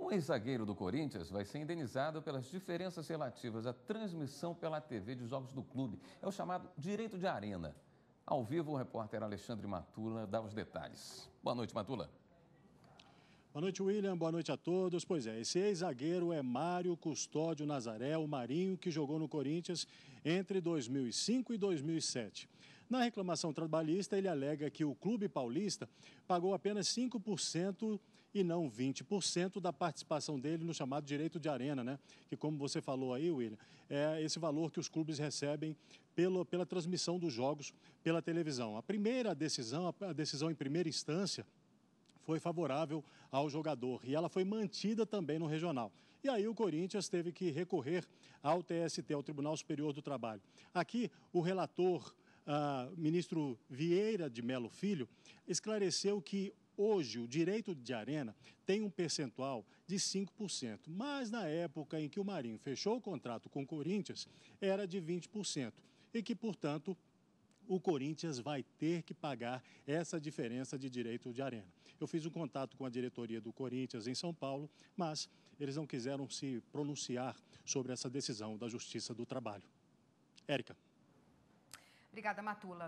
Um ex-zagueiro do Corinthians vai ser indenizado pelas diferenças relativas à transmissão pela TV de jogos do clube. É o chamado direito de arena. Ao vivo, o repórter Alexandre Matula dá os detalhes. Boa noite, Matula. Boa noite, William. Boa noite a todos. Pois é, esse ex-zagueiro é Mário Custódio Nazaré, o Marinho, que jogou no Corinthians entre 2005 e 2007. Na reclamação trabalhista, ele alega que o clube paulista pagou apenas 5% e não 20% da participação dele no chamado direito de arena, né? que, como você falou aí, William, é esse valor que os clubes recebem pelo, pela transmissão dos jogos pela televisão. A primeira decisão, a decisão em primeira instância, foi favorável ao jogador e ela foi mantida também no regional. E aí o Corinthians teve que recorrer ao TST, ao Tribunal Superior do Trabalho. Aqui o relator, ah, ministro Vieira de Melo Filho, esclareceu que Hoje, o direito de arena tem um percentual de 5%, mas na época em que o Marinho fechou o contrato com o Corinthians, era de 20%, e que, portanto, o Corinthians vai ter que pagar essa diferença de direito de arena. Eu fiz um contato com a diretoria do Corinthians em São Paulo, mas eles não quiseram se pronunciar sobre essa decisão da Justiça do Trabalho. Érica. Obrigada, Matula.